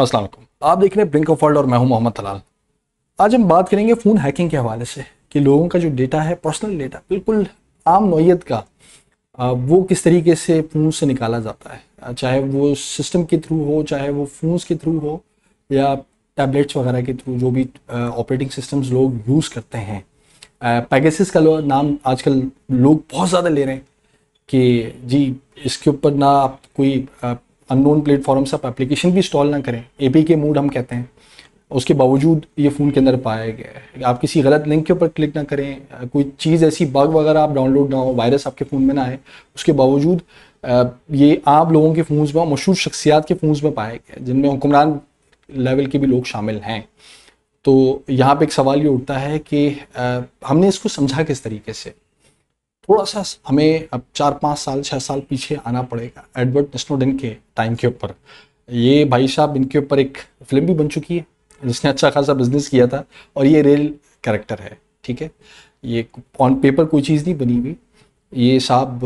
अस्सलाम आप देख रहे हैं ब्रिंक ऑफ वर्ल्ड और मैं हूं मोहम्मद तलाल आज हम बात करेंगे फ़ोन हैकिंग के हवाले से कि लोगों का जो डेटा है पर्सनल डेटा बिल्कुल आम नोयत का वो किस तरीके से फ़ोन से निकाला जाता है चाहे वो सिस्टम के थ्रू हो चाहे वो फ़ोन्स के थ्रू हो या टैबलेट्स वगैरह के थ्रू जो भी ऑपरेटिंग सिस्टम्स लोग यूज़ करते हैं पैगेसिस का नाम आजकल लोग बहुत ज़्यादा ले रहे हैं कि जी इसके ऊपर ना आप कोई अननोन प्लेटफॉर्म से आप एप्लीकेशन भी इंस्टॉल ना करें ए के मूड हम कहते हैं उसके बावजूद ये फ़ोन के अंदर पाया गया है आप किसी गलत लिंक के ऊपर क्लिक ना करें कोई चीज़ ऐसी बग वगैरह आप डाउनलोड ना हो वायरस आपके फ़ोन में ना आए उसके बावजूद ये आप लोगों के फ़ोन्स में मशहूर शख्सियात के फ़ोन्स में पाया गया जिनमें हुक्मरान लेवल के भी लोग शामिल हैं तो यहाँ पे एक सवाल ये उठता है कि हमने इसको समझा किस तरीके से थोड़ा सा हमें अब चार पाँच साल छः साल पीछे आना पड़ेगा एडवर्ड स्नोडन के टाइम के ऊपर ये भाई साहब इनके ऊपर एक फिल्म भी बन चुकी है जिसने अच्छा खासा बिजनेस किया था और ये रियल कैरेक्टर है ठीक है ये ऑन पेपर कोई चीज़ नहीं बनी हुई ये साहब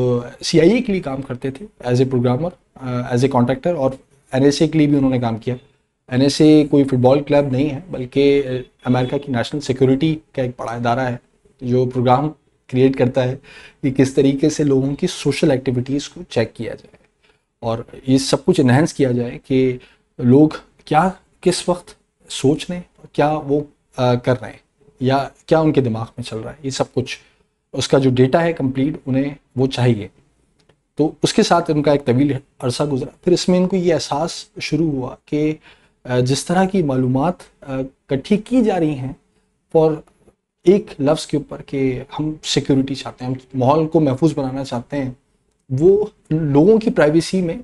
सी के लिए काम करते थे as a programmer as a contractor और एन के लिए भी उन्होंने काम किया एन कोई फुटबॉल क्लब नहीं है बल्कि अमेरिका uh, की नेशनल सिक्योरिटी का एक बड़ा इदारा है जो प्रोग्राम क्रिएट करता है कि किस तरीके से लोगों की सोशल एक्टिविटीज़ को चेक किया जाए और ये सब कुछ इन्हेंस किया जाए कि लोग क्या किस वक्त सोच रहे हैं क्या वो आ, कर रहे हैं या क्या उनके दिमाग में चल रहा है ये सब कुछ उसका जो डेटा है कंप्लीट उन्हें वो चाहिए तो उसके साथ उनका एक तवील अरसा गुजरा फिर इसमें इनको ये एहसास शुरू हुआ कि जिस तरह की मालूम इकट्ठी की जा रही हैं फॉर एक लफ्ज़ के ऊपर कि हम सिक्योरिटी चाहते हैं माहौल को महफूज बनाना चाहते हैं वो लोगों की प्राइवेसी में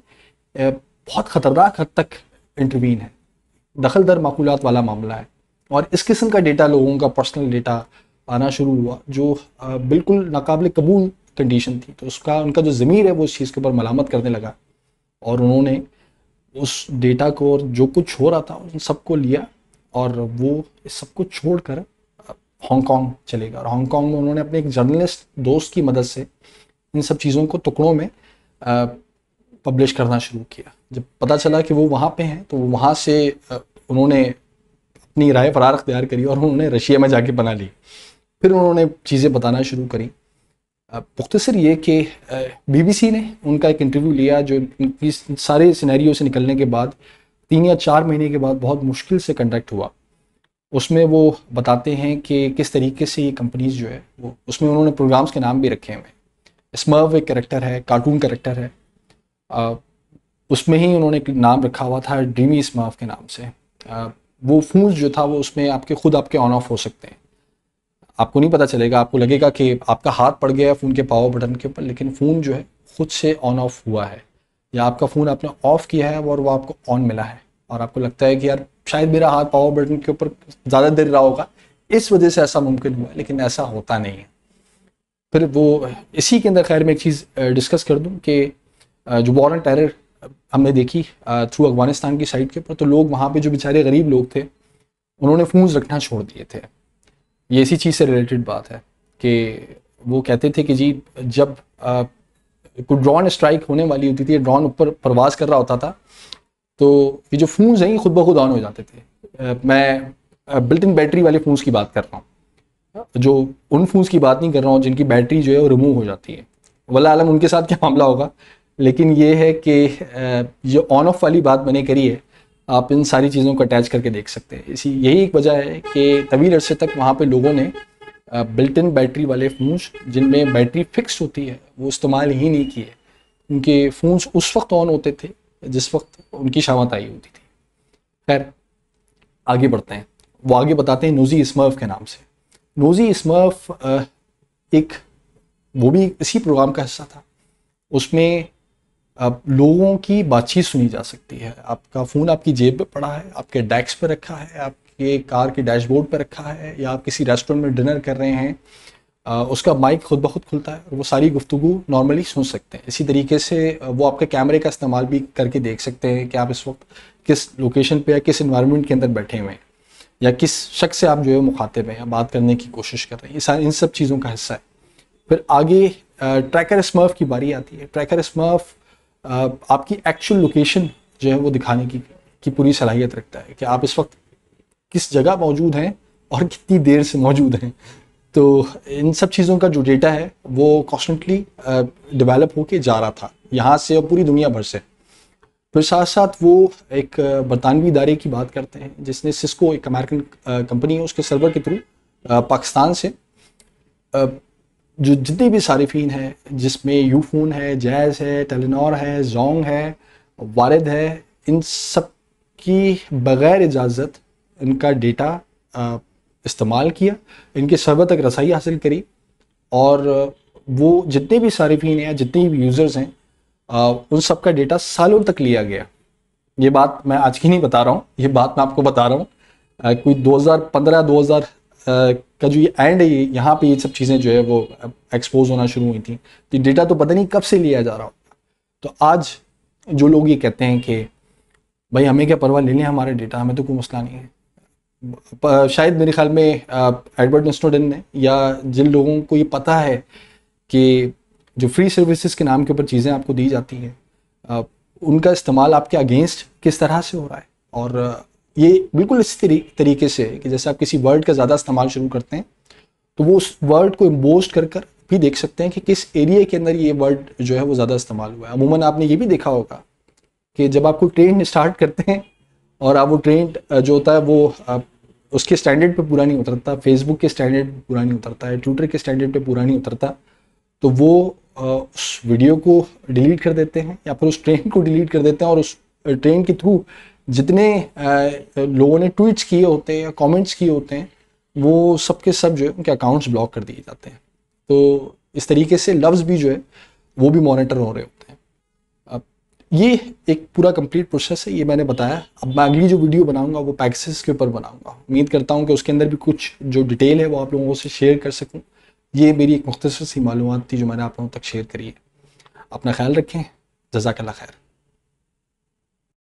बहुत ख़तरनाक हद तक इंटरवीन है दखल दर माकूलत वाला मामला है और इस किस्म का डेटा लोगों का पर्सनल डेटा आना शुरू हुआ जो बिल्कुल नाकबिल कबूल कंडीशन थी तो उसका उनका जो ज़मीर है वो उस चीज़ के ऊपर मलामत करने लगा और उन्होंने उस डेटा को और जो कुछ हो रहा था उन सबको लिया और वो इस सबको छोड़ कर हांगकॉन्ग चले गए और हांगकॉन्ग में उन्होंने अपने एक जर्नलिस्ट दोस्त की मदद से इन सब चीज़ों को टुकड़ों में पब्लिश करना शुरू किया जब पता चला कि वो वहाँ पे हैं तो वहाँ से उन्होंने अपनी राय फरार अख्तियार करी और उन्होंने रशिया में जाके बना ली फिर उन्होंने चीज़ें बताना शुरू करी मुख्तसर ये कि बीबीसी ने उनका एक इंटरव्यू लिया जो सारे सिनेरियो से निकलने के बाद तीन या चार महीने के बाद बहुत मुश्किल से कंडक्ट हुआ उसमें वो बताते हैं कि किस तरीके से ये कंपनीज जो है वो उसमें उन्होंने प्रोग्राम्स के नाम भी रखे हुए हैं स्मर्व एक करेक्टर है कार्टून करेक्टर है आ, उसमें ही उन्होंने एक नाम रखा हुआ था ड्रीमी स्मर्व के नाम से आ, वो फोन जो था वो उसमें आपके खुद आपके ऑन ऑफ हो सकते हैं आपको नहीं पता चलेगा आपको लगेगा कि आपका हाथ पड़ गया है फ़ोन के पावर बटन के ऊपर लेकिन फ़ोन जो है खुद से ऑन ऑफ हुआ है या आपका फ़ोन आपने ऑफ़ किया है और वो आपको ऑन मिला है और आपको लगता है कि यार शायद मेरा हाथ पावर बटन के ऊपर ज़्यादा देर रहा होगा इस वजह से ऐसा मुमकिन हुआ लेकिन ऐसा होता नहीं है फिर वो इसी के अंदर खैर मैं एक चीज़ डिस्कस कर दूं कि जो वॉर ऑन टेरर हमने देखी थ्रू अफगानिस्तान की साइड के ऊपर तो लोग वहाँ पे जो बेचारे गरीब लोग थे उन्होंने फूस रखना छोड़ दिए थे ये इसी चीज़ से रिलेटेड बात है कि वो कहते थे कि जी जब कोई ड्रोन स्ट्राइक होने वाली होती थी ड्रोन ऊपर प्रवास कर रहा होता था तो ये जो फ़ोन्स हैं ये खुद ब खुद ऑन हो जाते थे मैं बिल्ट इन बैटरी वाले फ़ोन्स की बात कर रहा हूँ जो उन फ़ोन्स की बात नहीं कर रहा हूँ जिनकी बैटरी जो है वो रिमूव हो जाती है वाला आलम उनके साथ क्या मामला होगा लेकिन ये है कि जो ऑन ऑफ वाली बात मैंने करी है आप इन सारी चीज़ों को अटैच करके देख सकते हैं इसी यही एक वजह है कि तवील अरसे तक वहाँ पे लोगों ने बिल्ट इन बैटरी वाले फ़ोन्स जिनमें बैटरी फिक्स होती है वो इस्तेमाल ही नहीं किए उनके फ़ोन्स उस वक्त ऑन होते थे जिस वक्त उनकी शामत आई होती थी खैर आगे बढ़ते हैं वो आगे बताते हैं नोजी इसमर्फ के नाम से नोजी इसमर्फ एक वो भी इसी प्रोग्राम का हिस्सा था उसमें अब लोगों की बातचीत सुनी जा सकती है आपका फ़ोन आपकी जेब पे पड़ा है आपके डैक्स पे रखा है आपके कार के डैशबोर्ड पे रखा है या आप किसी रेस्टोरेंट में डिनर कर रहे हैं उसका माइक खुद ब खुद खुलता है और वो सारी गुफ्तु नॉर्मली सुन सकते हैं इसी तरीके से वो आपके कैमरे का इस्तेमाल भी करके देख सकते हैं कि आप इस वक्त किस लोकेशन पे या किस इन्वायरमेंट के अंदर बैठे हुए हैं या किस शख्स से आप जो है मुखातिब हैं या बात करने की कोशिश कर रहे हैं ये इन सब चीज़ों का हिस्सा है फिर आगे ट्रैकर स्मर्फ की बारी आती है ट्रैकर स्मर्फ आपकी एक्चुअल लोकेशन जो है वो दिखाने की की पूरी सलाहियत रखता है कि आप इस वक्त किस जगह मौजूद हैं और कितनी देर से मौजूद हैं तो इन सब चीज़ों का जो डेटा है वो कॉन्स्टेंटली डेवलप होके जा रहा था यहाँ से और पूरी दुनिया भर से फिर साथ साथ वो एक बरतानवी इदारे की बात करते हैं जिसने सिस्को एक अमेरिकन कंपनी है उसके सर्वर के थ्रू पाकिस्तान से जो जितने भी सारिफिन हैं जिसमें यूफोन है जैज़ है टेलीनॉर है जोंग है वारद है इन सब की बग़ैर इजाज़त इनका डेटा इस्तेमाल किया इनके सरबत तक रसाई हासिल करी और वो जितने भी सारिफिन हैं जितने भी यूज़र्स हैं उन सब का डेटा सालों तक लिया गया ये बात मैं आज की नहीं बता रहा हूँ ये बात मैं आपको बता रहा हूँ कोई 2015 2000 का जो ये एंड है ये यहाँ पे ये सब चीज़ें जो है वो एक्सपोज होना शुरू हुई थी तो डेटा तो पता नहीं कब से लिया जा रहा होगा तो आज जो लोग ये कहते हैं कि भाई हमें क्या परवाह ले लें हमारा डेटा हमें तो कोई मसला नहीं है शायद मेरे ख्याल में एडवर्ड स्नोडन ने या जिन लोगों को ये पता है कि जो फ्री सर्विसेज के नाम के ऊपर चीज़ें आपको दी जाती हैं उनका इस्तेमाल आपके अगेंस्ट किस तरह से हो रहा है और ये बिल्कुल इस तरीके से कि जैसे आप किसी वर्ड का ज़्यादा इस्तेमाल शुरू करते हैं तो वो उस वर्ड को इम्बोज कर कर भी देख सकते हैं कि किस एरिया के अंदर ये वर्ड जो है वो ज़्यादा इस्तेमाल हुआ है अमूमन आपने ये भी देखा होगा कि जब आप कोई ट्रेन स्टार्ट करते हैं और अब वो ट्रेंड जो होता है वो उसके स्टैंडर्ड पे पूरा नहीं उतरता फेसबुक के स्टैंडर्ड पे पूरा नहीं उतरता है ट्विटर के स्टैंडर्ड पे पूरा नहीं उतरता तो वो उस वीडियो को डिलीट कर देते हैं या फिर उस ट्रेन को डिलीट कर देते हैं और उस ट्रेन के थ्रू जितने लोगों ने ट्वीट्स किए होते हैं या कॉमेंट्स किए होते हैं वो सबके सब जो है उनके अकाउंट्स ब्लॉक कर दिए जाते हैं तो इस तरीके से लफ्ज़ भी जो है वो भी मॉनिटर हो रहे होते हैं ये एक पूरा कंप्लीट प्रोसेस है ये मैंने बताया अब मैं अगली जो वीडियो बनाऊंगा वो पैकेजेस के ऊपर बनाऊंगा उम्मीद करता हूँ कि उसके अंदर भी कुछ जो डिटेल है वो आप लोगों से शेयर कर सकूँ ये मेरी एक मुख्तर सी मालूम थी जो मैंने आप लोगों तक शेयर करी है अपना ख्याल रखें जजाकला खैर